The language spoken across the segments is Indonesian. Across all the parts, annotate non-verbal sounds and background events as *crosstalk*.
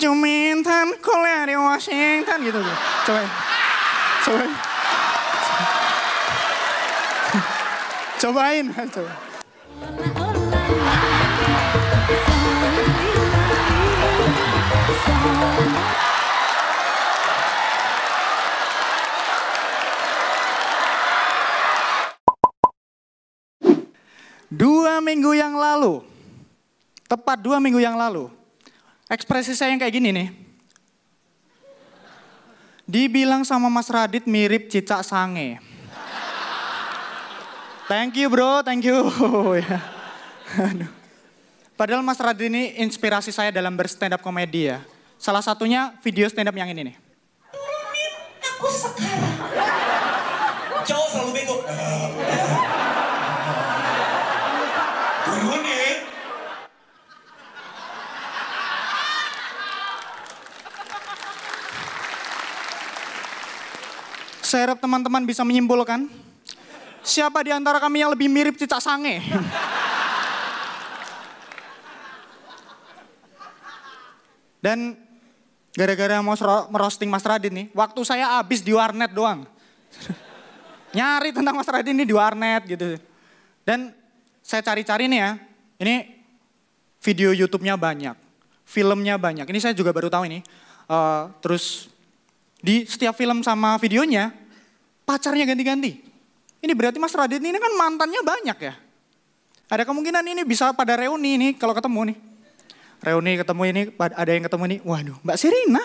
Jumintan kuliah di Washington gitu tuh. Gitu. Coba. Coba. Cobain. Coba. Dua minggu yang lalu, tepat dua minggu yang lalu, Ekspresi saya yang kayak gini nih. Dibilang sama Mas Radit mirip cicak sange. Thank you bro, thank you. *laughs* Ya. Padahal Mas Radit ini inspirasi saya dalam berstand up komedi ya. Salah satunya video stand up yang ini nih. Turunin Aku sekarang. Cowok selalu bego. Saya harap teman-teman bisa menyimpulkan. Siapa di antara kami yang lebih mirip Cicak Sange? Dan gara-gara mau merosting Mas Radin nih, waktu saya habis di warnet doang. Nyari tentang Mas Radin ini di warnet gitu. Dan saya cari-cari nih ya, ini video YouTube-nya banyak, filmnya banyak. Ini saya juga baru tahu ini. Uh, terus di setiap film sama videonya, pacarnya ganti-ganti. Ini berarti Mas Radit ini kan mantannya banyak ya. Ada kemungkinan ini bisa pada reuni nih kalau ketemu nih. Reuni ketemu ini, ada yang ketemu nih. Waduh, Mbak Serina.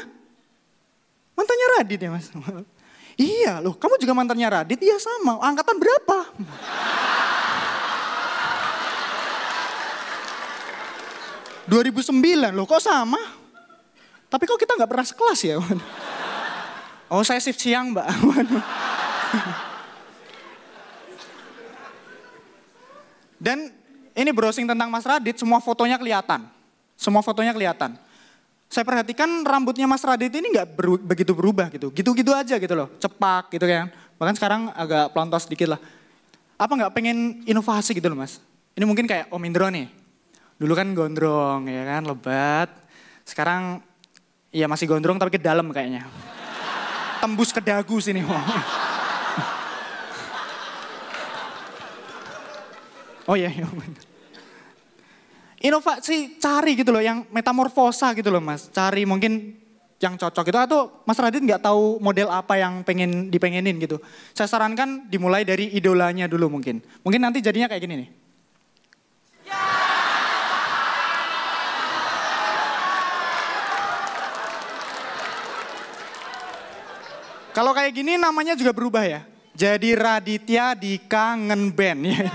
Mantannya Radit ya Mas? *laughs* iya loh, kamu juga mantannya Radit? ya sama, angkatan berapa? ...2009 *laughs* loh, kok sama? Tapi kok kita nggak pernah sekelas ya? *laughs* Oh saya shift siang mbak. *laughs* Dan ini browsing tentang Mas Radit, semua fotonya kelihatan. Semua fotonya kelihatan. Saya perhatikan rambutnya Mas Radit ini nggak beru, begitu berubah gitu. Gitu-gitu aja gitu loh, cepak gitu kan. Bahkan sekarang agak pelontos sedikit lah. Apa nggak pengen inovasi gitu loh Mas? Ini mungkin kayak Om Indro nih. Dulu kan gondrong ya kan, lebat. Sekarang ya masih gondrong tapi ke dalam kayaknya tembus ke dagu sini. oh iya, iya Inovasi cari gitu loh, yang metamorfosa gitu loh mas. Cari mungkin yang cocok itu atau Mas Radit nggak tahu model apa yang pengen dipengenin gitu. Saya sarankan dimulai dari idolanya dulu mungkin. Mungkin nanti jadinya kayak gini nih. Kalau kayak gini namanya juga berubah ya. Jadi Raditya di Kangen Band. Ya.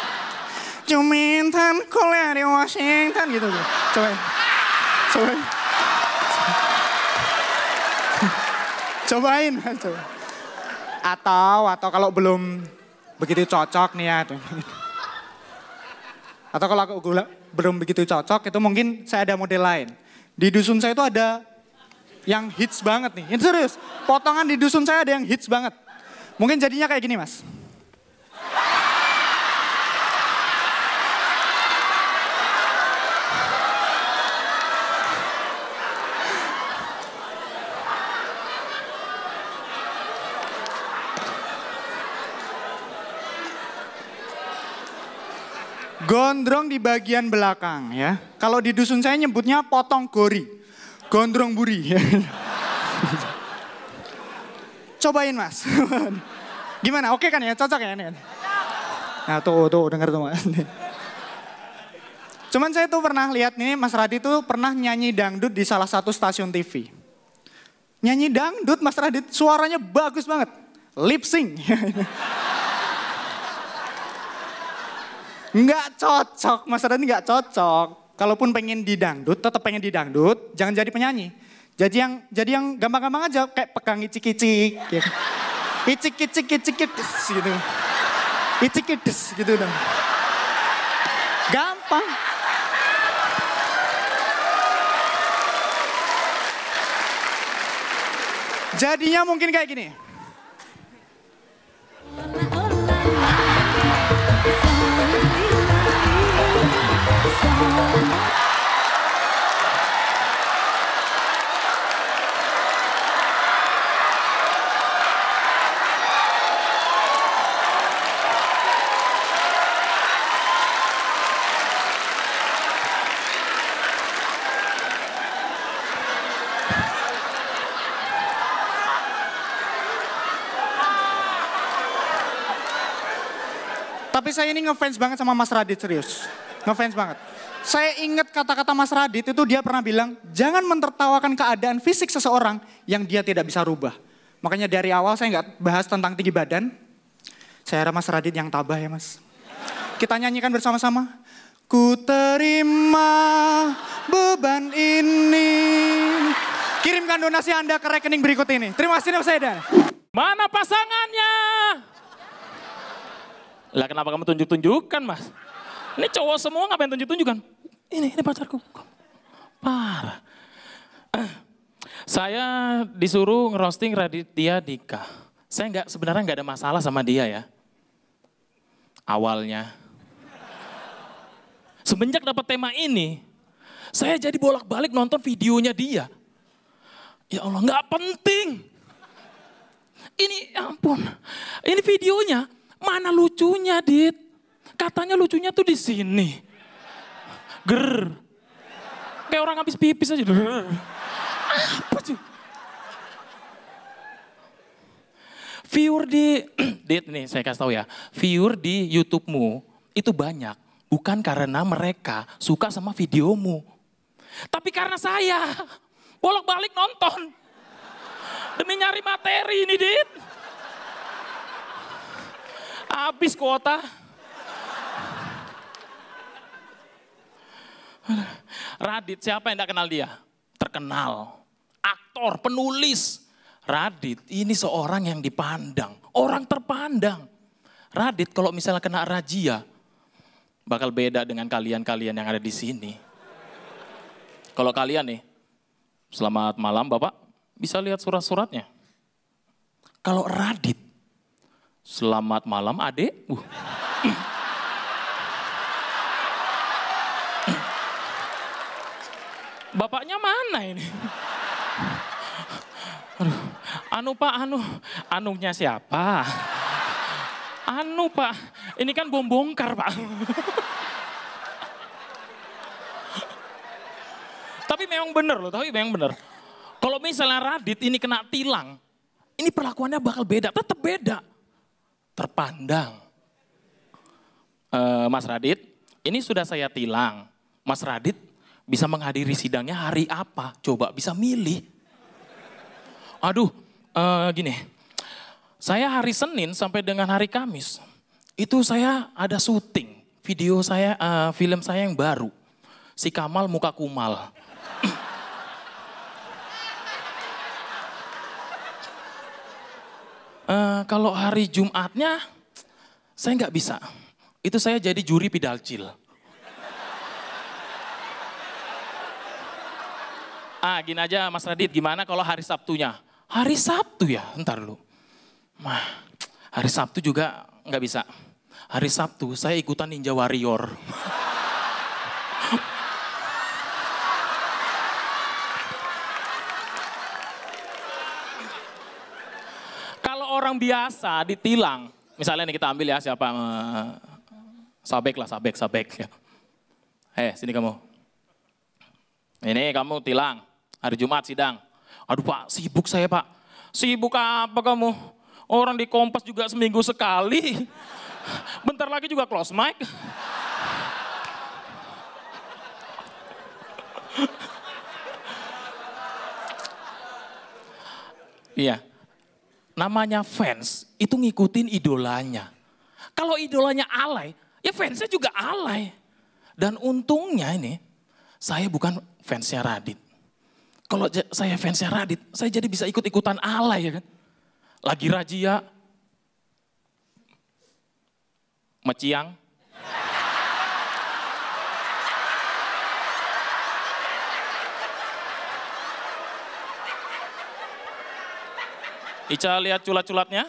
*laughs* Cumintan kuliah di Washington gitu. Coba. Coba. Coba. Cobain. Coba. Atau atau kalau belum begitu cocok nih ya. Atau kalau aku belum begitu cocok itu mungkin saya ada model lain. Di dusun saya itu ada yang hits banget nih. Ini serius, potongan di dusun saya ada yang hits banget. Mungkin jadinya kayak gini mas. Gondrong di bagian belakang ya. Kalau di dusun saya nyebutnya potong gori. Gondrong buri. Cobain mas. Gimana? Oke kan ya? Cocok ya? Nih? Nah tuh, tuh denger tuh mas. Cuman saya tuh pernah lihat nih Mas Radit tuh pernah nyanyi dangdut di salah satu stasiun TV. Nyanyi dangdut Mas Radit suaranya bagus banget. Lip sync. Nggak cocok, Mas Radit nggak cocok kalaupun pengen didangdut, tetap pengen didangdut, jangan jadi penyanyi. Jadi yang jadi yang gampang-gampang aja kayak pegang icik-icik gitu. Icik-icik icik gitu. Icik-ides gitu dong. Gampang. Jadinya mungkin kayak gini. Tapi saya ini ngefans banget sama Mas Radit serius. Ngefans banget. Saya ingat kata-kata Mas Radit itu dia pernah bilang, jangan mentertawakan keadaan fisik seseorang yang dia tidak bisa rubah. Makanya dari awal saya nggak bahas tentang tinggi badan. Saya harap Mas Radit yang tabah ya Mas. Kita nyanyikan bersama-sama. Ku terima beban ini. Kirimkan donasi Anda ke rekening berikut ini. Terima kasih Mas Edan. Mana pasangannya? Lah kenapa kamu tunjuk-tunjukkan mas? Ini cowok semua ngapain tunjuk-tunjukkan? Ini, ini pacarku. Parah. Eh, saya disuruh ngerosting Raditya Dika. Saya nggak sebenarnya nggak ada masalah sama dia ya. Awalnya. Semenjak dapat tema ini, saya jadi bolak-balik nonton videonya dia. Ya Allah, nggak penting. Ini ya ampun, ini videonya Mana lucunya, Dit? Katanya lucunya tuh di sini. Ger. Kayak orang habis pipis aja. Ger. Apa sih? Viewer di, *clears throat* Dit nih saya kasih tahu ya. Viewer di YouTube-mu itu banyak. Bukan karena mereka suka sama videomu. Tapi karena saya bolak-balik nonton. Demi nyari materi ini, Dit habis kuota. Radit, siapa yang tidak kenal dia? Terkenal. Aktor, penulis. Radit, ini seorang yang dipandang. Orang terpandang. Radit kalau misalnya kena rajia, bakal beda dengan kalian-kalian yang ada di sini. Kalau kalian nih, selamat malam Bapak, bisa lihat surat-suratnya. Kalau Radit, Selamat malam, adik. Uh. Bapaknya mana ini? Aduh, anu pak, anu, anunya siapa? Anu pak, ini kan bom bongkar pak. tapi memang benar loh, tapi memang benar. Kalau misalnya Radit ini kena tilang, ini perlakuannya bakal beda, tetap beda terpandang. E, Mas Radit, ini sudah saya tilang. Mas Radit bisa menghadiri sidangnya hari apa? Coba bisa milih. Aduh, e, gini. Saya hari Senin sampai dengan hari Kamis itu saya ada syuting video saya uh, film saya yang baru si Kamal muka Kumal Eh, kalau hari Jumatnya saya nggak bisa. Itu saya jadi juri pidalcil. Ah, gini aja Mas Radit, gimana kalau hari Sabtunya? Hari Sabtu ya, ntar lu. Mah, hari Sabtu juga nggak bisa. Hari Sabtu saya ikutan Ninja Warrior. *laughs* orang biasa ditilang, misalnya nih kita ambil ya siapa eh, sabek lah sabek sabek ya. Eh sini kamu. Ini kamu tilang hari Jumat sidang. Aduh pak sibuk saya pak. Sibuk apa kamu? Orang di Kompas juga seminggu sekali. Bentar lagi juga close mic. Iya namanya fans itu ngikutin idolanya. Kalau idolanya alay, ya fansnya juga alay. Dan untungnya ini, saya bukan fansnya Radit. Kalau saya fansnya Radit, saya jadi bisa ikut-ikutan alay ya kan. Lagi rajia, meciang, Ica lihat culat-culatnya.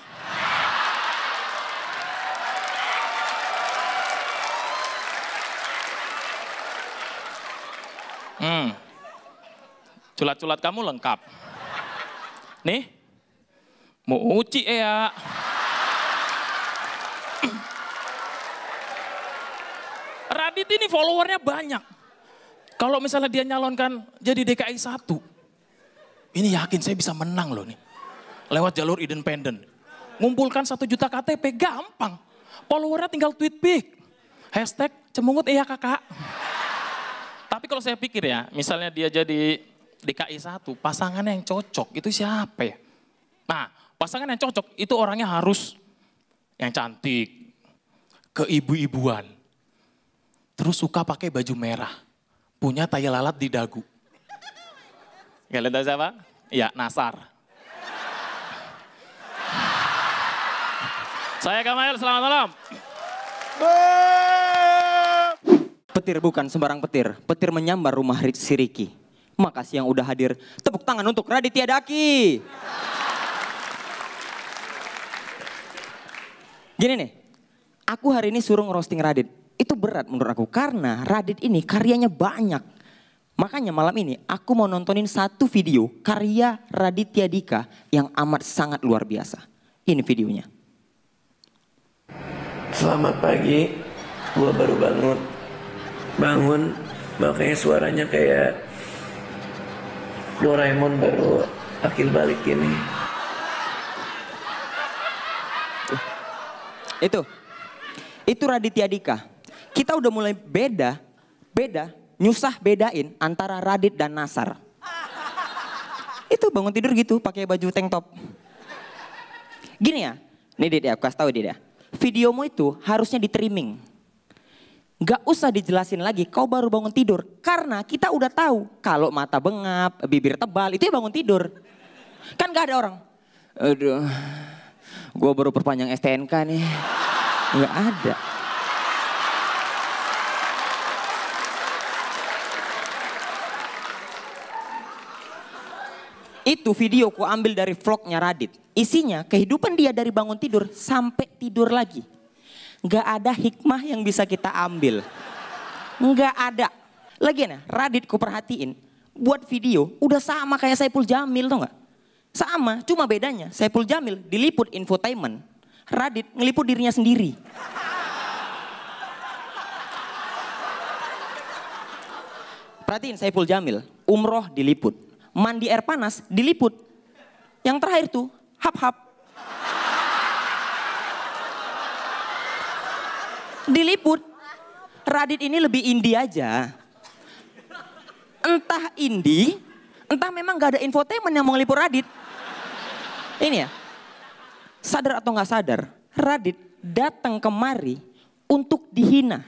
Hmm. Culat-culat kamu lengkap. Nih. Mau uci ya. Radit ini followernya banyak. Kalau misalnya dia nyalonkan jadi DKI satu, ini yakin saya bisa menang loh nih. Lewat jalur independen. Ngumpulkan satu juta KTP gampang. Followernya tinggal tweet pic. Hashtag cemungut iya kakak. Tapi kalau saya pikir ya, misalnya dia jadi DKI satu, pasangannya yang cocok itu siapa ya? Nah, pasangan yang cocok itu orangnya harus yang cantik, keibu-ibuan, terus suka pakai baju merah, punya tai lalat di dagu. Kalian tahu siapa? Ya, Nasar. Saya Kamail, selamat malam. Petir bukan sembarang petir, petir menyambar rumah si Riki. Makasih yang udah hadir. Tepuk tangan untuk Raditya Daki. Gini nih, aku hari ini suruh ngerosting Radit. Itu berat menurut aku karena Radit ini karyanya banyak. Makanya malam ini aku mau nontonin satu video karya Raditya Dika yang amat sangat luar biasa. Ini videonya selamat pagi gue baru bangun bangun makanya suaranya kayak Doraemon baru akil balik ini itu itu Raditya Dika kita udah mulai beda beda nyusah bedain antara Radit dan Nasar itu bangun tidur gitu pakai baju tank top gini ya nih Dit ya, kasih tahu Dit ya videomu itu harusnya di trimming. Gak usah dijelasin lagi, kau baru bangun tidur. Karena kita udah tahu kalau mata bengap, bibir tebal, itu ya bangun tidur. Kan gak ada orang. Aduh, gue baru perpanjang STNK nih. Gak ada. Itu video ku ambil dari vlognya Radit. Isinya kehidupan dia dari bangun tidur sampai tidur lagi. Gak ada hikmah yang bisa kita ambil. Gak ada. Lagi ya, Radit ku perhatiin. Buat video udah sama kayak Saipul Jamil tau gak? Sama, cuma bedanya Saipul Jamil diliput infotainment. Radit ngeliput dirinya sendiri. Perhatiin Saipul Jamil, umroh diliput mandi air panas, diliput. Yang terakhir tuh, hap-hap. Diliput. Radit ini lebih indie aja. Entah indie, entah memang gak ada infotainment yang mau ngeliput Radit. Ini ya, sadar atau gak sadar, Radit datang kemari untuk dihina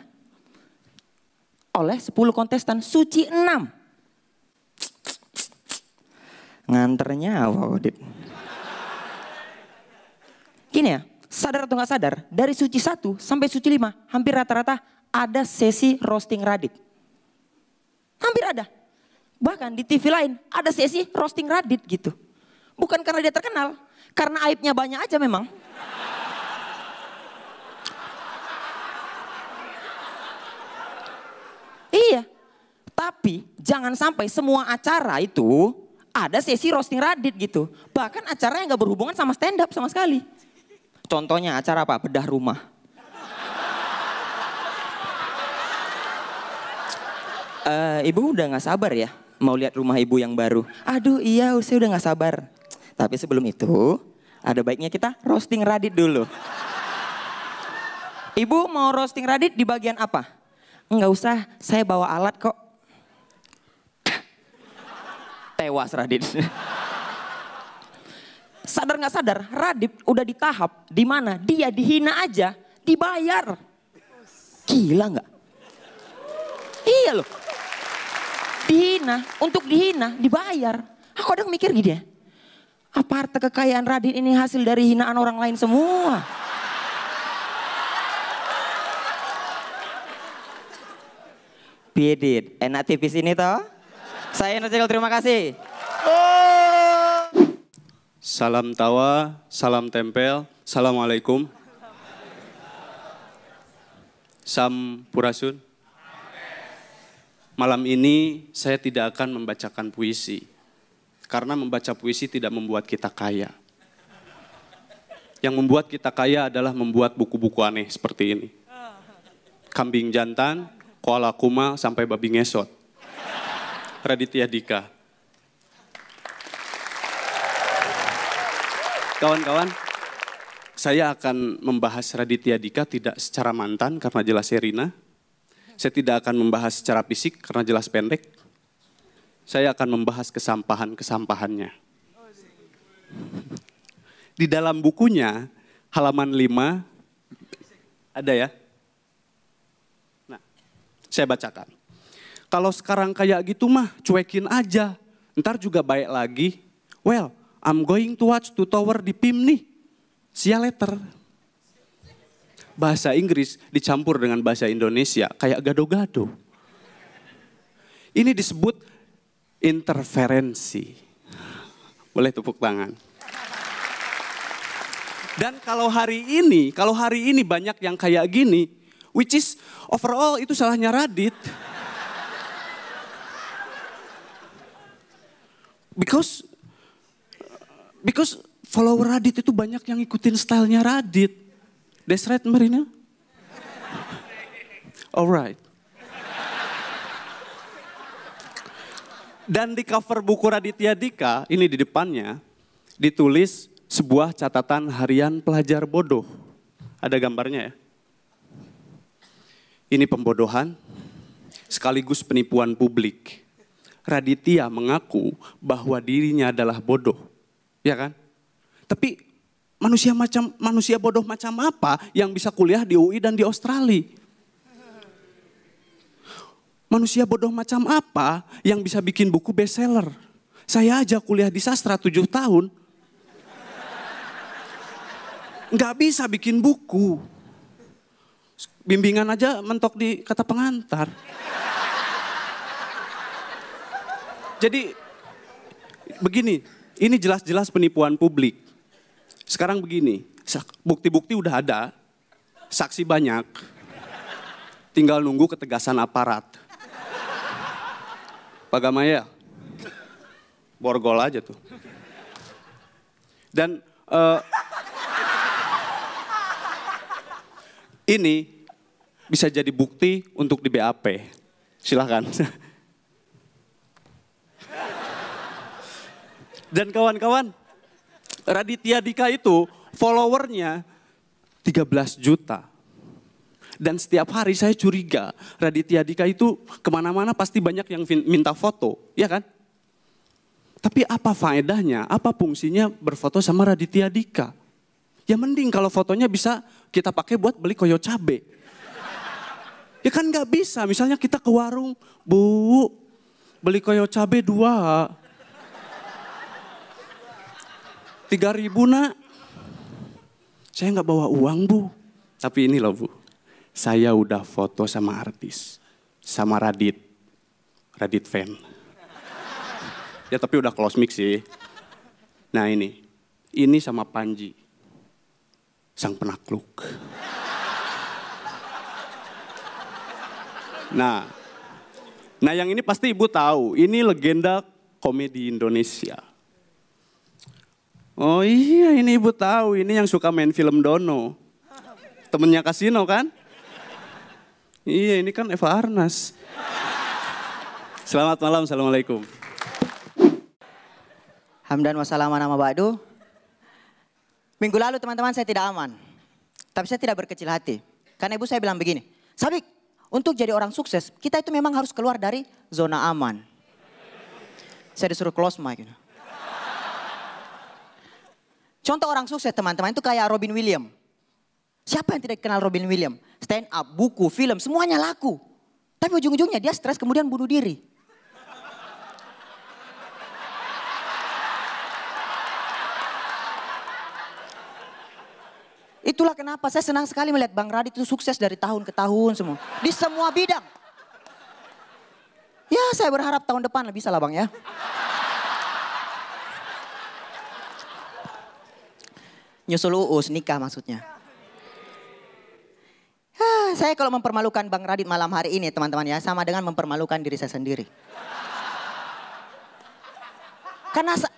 oleh 10 kontestan, suci 6. Nganternya apa, Gini ya, sadar atau nggak sadar, dari suci 1 sampai suci 5, hampir rata-rata ada sesi roasting Radit. Hampir ada. Bahkan di TV lain ada sesi roasting Radit gitu. Bukan karena dia terkenal, karena aibnya banyak aja memang. Iya. Tapi jangan sampai semua acara itu ada sesi roasting Radit gitu. Bahkan acara yang gak berhubungan sama stand up sama sekali. Contohnya acara apa? Bedah rumah. Uh, ibu udah gak sabar ya mau lihat rumah ibu yang baru. Aduh iya saya udah gak sabar. Tapi sebelum itu ada baiknya kita roasting Radit dulu. Ibu mau roasting Radit di bagian apa? Nggak usah, saya bawa alat kok tewas Radit. sadar nggak sadar, Radit udah di tahap di mana dia dihina aja dibayar. Gila nggak? Iya loh. Dihina, untuk dihina dibayar. Aku kadang mikir gini ya. Apa harta kekayaan Radit ini hasil dari hinaan orang lain semua? Bidit, enak tipis ini toh? Saya Nurjil, terima kasih. Salam tawa, salam tempel, Assalamualaikum. Sam Purasun. Malam ini saya tidak akan membacakan puisi. Karena membaca puisi tidak membuat kita kaya. Yang membuat kita kaya adalah membuat buku-buku aneh seperti ini. Kambing jantan, koala kuma, sampai babi ngesot. Raditya Dika. Kawan-kawan, saya akan membahas Raditya Dika tidak secara mantan karena jelas Serina. Saya tidak akan membahas secara fisik karena jelas pendek. Saya akan membahas kesampahan-kesampahannya. Di dalam bukunya, halaman 5, ada ya? Nah, saya bacakan. Kalau sekarang kayak gitu mah cuekin aja. Ntar juga baik lagi. Well, I'm going to watch the tower di PIM nih. See you ya later. Bahasa Inggris dicampur dengan bahasa Indonesia kayak gado-gado. Ini disebut interferensi. Boleh tepuk tangan. Dan kalau hari ini, kalau hari ini banyak yang kayak gini, which is overall itu salahnya Radit. Because because follower Radit itu banyak yang ikutin stylenya Radit. That's right, Marina? Alright. Dan di cover buku Raditya Dika, ini di depannya, ditulis sebuah catatan harian pelajar bodoh. Ada gambarnya ya. Ini pembodohan, sekaligus penipuan publik. Raditya mengaku bahwa dirinya adalah bodoh. Ya kan? Tapi manusia macam manusia bodoh macam apa yang bisa kuliah di UI dan di Australia? Manusia bodoh macam apa yang bisa bikin buku bestseller? Saya aja kuliah di sastra tujuh tahun. Nggak bisa bikin buku. Bimbingan aja mentok di kata pengantar. Jadi begini, ini jelas-jelas penipuan publik. Sekarang begini, bukti-bukti udah ada, saksi banyak, tinggal nunggu ketegasan aparat. Pak Gamaya, borgol aja tuh. Dan uh, ini bisa jadi bukti untuk di BAP. Silahkan. Dan kawan-kawan, Raditya Dika itu followernya 13 juta. Dan setiap hari saya curiga Raditya Dika itu kemana-mana pasti banyak yang minta foto, ya kan? Tapi apa faedahnya, apa fungsinya berfoto sama Raditya Dika? Ya mending kalau fotonya bisa kita pakai buat beli koyo cabe. Ya kan nggak bisa, misalnya kita ke warung, bu, beli koyo cabe dua tiga ribu nak. Saya nggak bawa uang bu. Tapi ini loh bu, saya udah foto sama artis, sama Radit, Radit fan. ya tapi udah close mix sih. Nah ini, ini sama Panji, sang penakluk. Nah, nah yang ini pasti ibu tahu, ini legenda komedi Indonesia. Oh iya ini ibu tahu, ini yang suka main film Dono. Temennya kasino kan? Iya ini kan Eva Arnas. Selamat malam, Assalamualaikum. Hamdan wassalamualaikum nama Ba'du. Minggu lalu teman-teman saya tidak aman. Tapi saya tidak berkecil hati. Karena ibu saya bilang begini, Sabik, untuk jadi orang sukses, kita itu memang harus keluar dari zona aman. Saya disuruh close mic. Gitu. Contoh orang sukses teman-teman itu kayak Robin William. Siapa yang tidak kenal Robin William? Stand up, buku, film, semuanya laku. Tapi ujung-ujungnya dia stres kemudian bunuh diri. Itulah kenapa saya senang sekali melihat Bang Radit itu sukses dari tahun ke tahun semua. Di semua bidang. Ya saya berharap tahun depan lah bisa lah Bang ya. Nyusul uus, nikah maksudnya. Ah, saya kalau mempermalukan Bang Radit malam hari ini teman-teman ya, sama dengan mempermalukan diri saya sendiri. Karena sa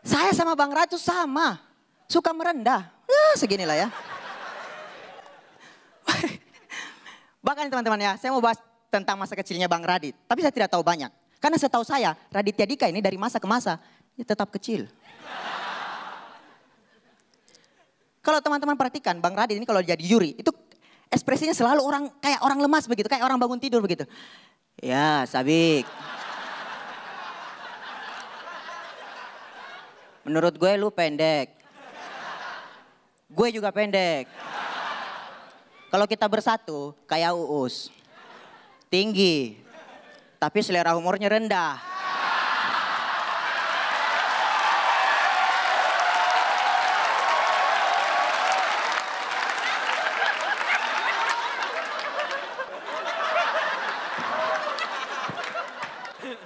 saya sama Bang Radit sama, suka merendah. Ya, ah, seginilah ya. Bahkan teman-teman ya, saya mau bahas tentang masa kecilnya Bang Radit. Tapi saya tidak tahu banyak. Karena saya tahu saya, Raditya Dika ini dari masa ke masa, dia tetap kecil. Kalau teman-teman perhatikan, Bang Radit ini kalau jadi juri, itu ekspresinya selalu orang kayak orang lemas begitu, kayak orang bangun tidur begitu. Ya, Sabik. Menurut gue lu pendek. Gue juga pendek. Kalau kita bersatu, kayak Uus. Tinggi, tapi selera humornya rendah.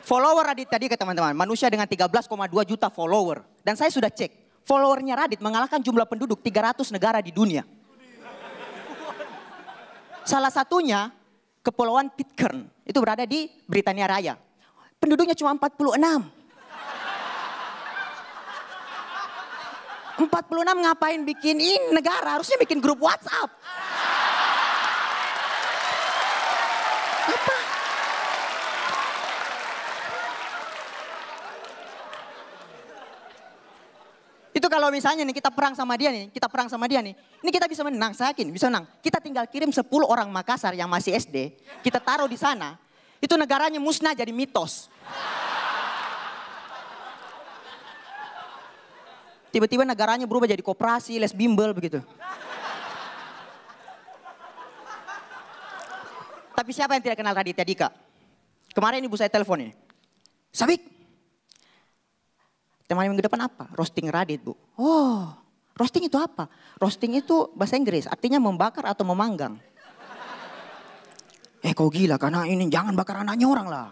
Follower Radit tadi ke teman-teman, manusia dengan 13,2 juta follower. Dan saya sudah cek, followernya Radit mengalahkan jumlah penduduk 300 negara di dunia. Salah satunya Kepulauan Pitcairn, itu berada di Britania Raya. Penduduknya cuma 46. 46 ngapain bikin ini negara, harusnya bikin grup WhatsApp. kalau misalnya nih kita perang sama dia nih, kita perang sama dia nih, ini kita bisa menang, saya yakin bisa menang. Kita tinggal kirim 10 orang Makassar yang masih SD, kita taruh di sana. Itu negaranya musnah jadi mitos. Tiba-tiba negaranya berubah jadi koperasi, les bimbel begitu. Tapi siapa yang tidak kenal Raditya Dika? Kemarin ibu saya telepon ini. Sabik, Tema minggu depan apa? Roasting Radit, Bu. Oh, roasting itu apa? Roasting itu bahasa Inggris, artinya membakar atau memanggang. Eh kau gila karena ini jangan bakar anaknya orang lah.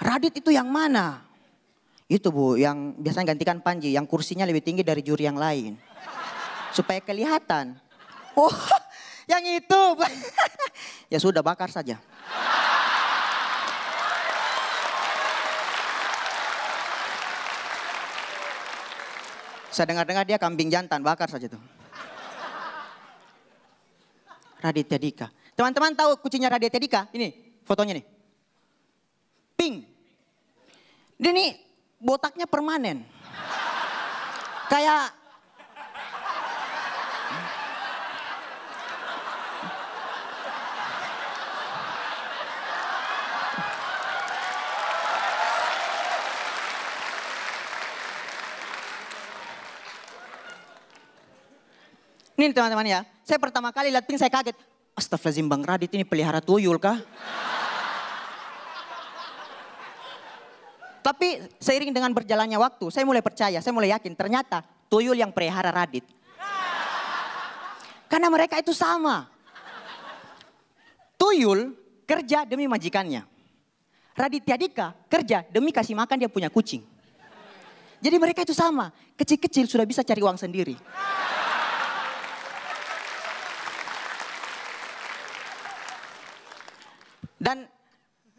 Radit itu yang mana? Itu bu yang biasanya gantikan Panji yang kursinya lebih tinggi dari juri yang lain. Supaya kelihatan. Oh *laughs* yang itu. *laughs* ya sudah bakar saja. Saya dengar-dengar dia kambing jantan, bakar saja tuh. Raditya Dika. Teman-teman tahu kucingnya Raditya Dika? Ini fotonya nih. Pink. Dia nih botaknya permanen. Kayak Ini teman-teman ya, saya pertama kali lihat pink saya kaget. Astagfirullahaladzim Bang Radit ini pelihara tuyul kah? Tapi seiring dengan berjalannya waktu, saya mulai percaya, saya mulai yakin. Ternyata tuyul yang pelihara Radit. Karena mereka itu sama. Tuyul kerja demi majikannya. radit Dika kerja demi kasih makan dia punya kucing. Jadi mereka itu sama. Kecil-kecil sudah bisa cari uang sendiri. Dan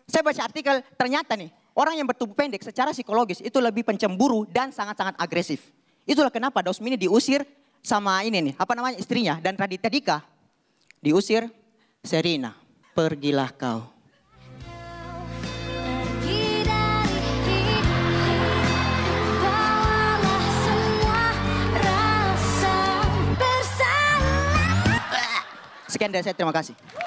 saya baca artikel, ternyata nih, orang yang bertubuh pendek secara psikologis itu lebih pencemburu dan sangat-sangat agresif. Itulah kenapa Dausmini diusir sama ini nih, apa namanya istrinya dan Raditya Dika diusir Serina. Pergilah kau. Sekian dari saya, terima kasih.